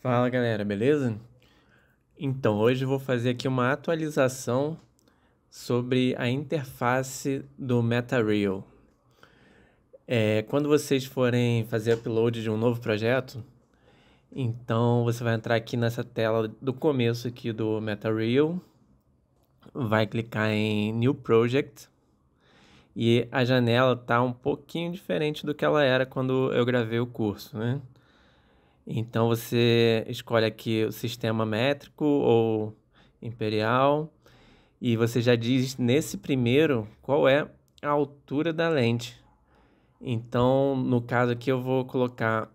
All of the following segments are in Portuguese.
Fala galera, beleza? Então, hoje eu vou fazer aqui uma atualização sobre a interface do MetaReal. É, quando vocês forem fazer upload de um novo projeto, então você vai entrar aqui nessa tela do começo aqui do MetaReal, vai clicar em New Project e a janela tá um pouquinho diferente do que ela era quando eu gravei o curso, né? Então você escolhe aqui o sistema métrico ou imperial e você já diz nesse primeiro qual é a altura da lente. Então, no caso aqui eu vou colocar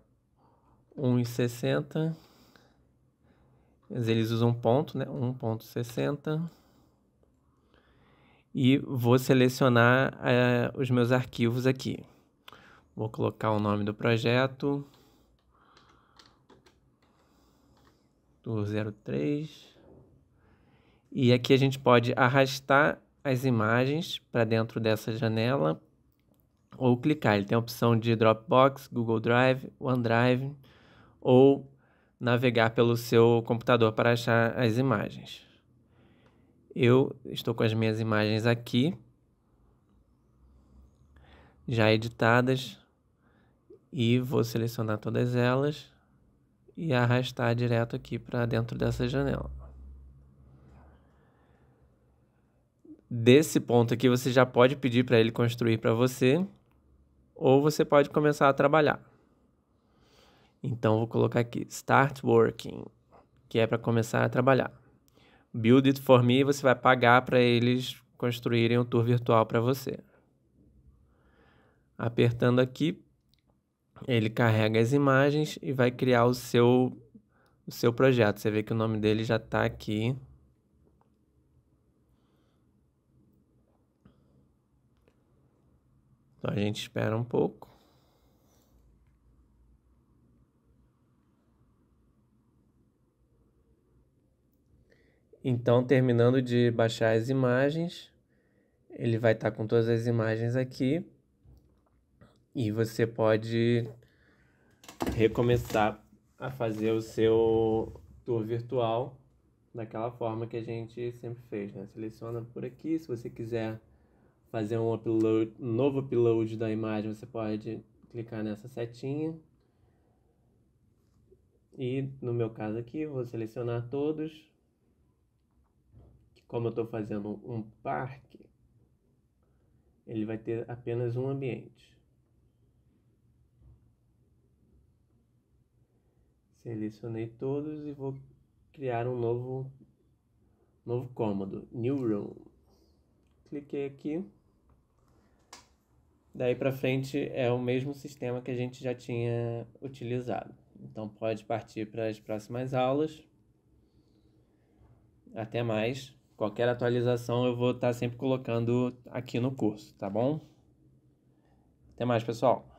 1,60. Eles usam ponto, né? 1,60. E vou selecionar eh, os meus arquivos aqui. Vou colocar o nome do projeto. do 03. E aqui a gente pode arrastar as imagens para dentro dessa janela ou clicar. Ele tem a opção de Dropbox, Google Drive, OneDrive ou navegar pelo seu computador para achar as imagens. Eu estou com as minhas imagens aqui, já editadas, e vou selecionar todas elas e arrastar direto aqui para dentro dessa janela. Desse ponto aqui você já pode pedir para ele construir para você ou você pode começar a trabalhar. Então vou colocar aqui start working, que é para começar a trabalhar. Build it for me, você vai pagar para eles construírem um tour virtual para você. Apertando aqui, ele carrega as imagens e vai criar o seu, o seu projeto. Você vê que o nome dele já está aqui. Então a gente espera um pouco. Então, terminando de baixar as imagens, ele vai estar tá com todas as imagens aqui e você pode recomeçar a fazer o seu tour virtual daquela forma que a gente sempre fez, né? Seleciona por aqui, se você quiser fazer um upload, um novo upload da imagem, você pode clicar nessa setinha. E no meu caso aqui, vou selecionar todos. Como eu estou fazendo um parque, ele vai ter apenas um ambiente. Selecionei todos e vou criar um novo, novo cômodo, New Room. Cliquei aqui. Daí para frente é o mesmo sistema que a gente já tinha utilizado. Então pode partir para as próximas aulas. Até mais. Qualquer atualização eu vou estar tá sempre colocando aqui no curso, tá bom? Até mais, pessoal.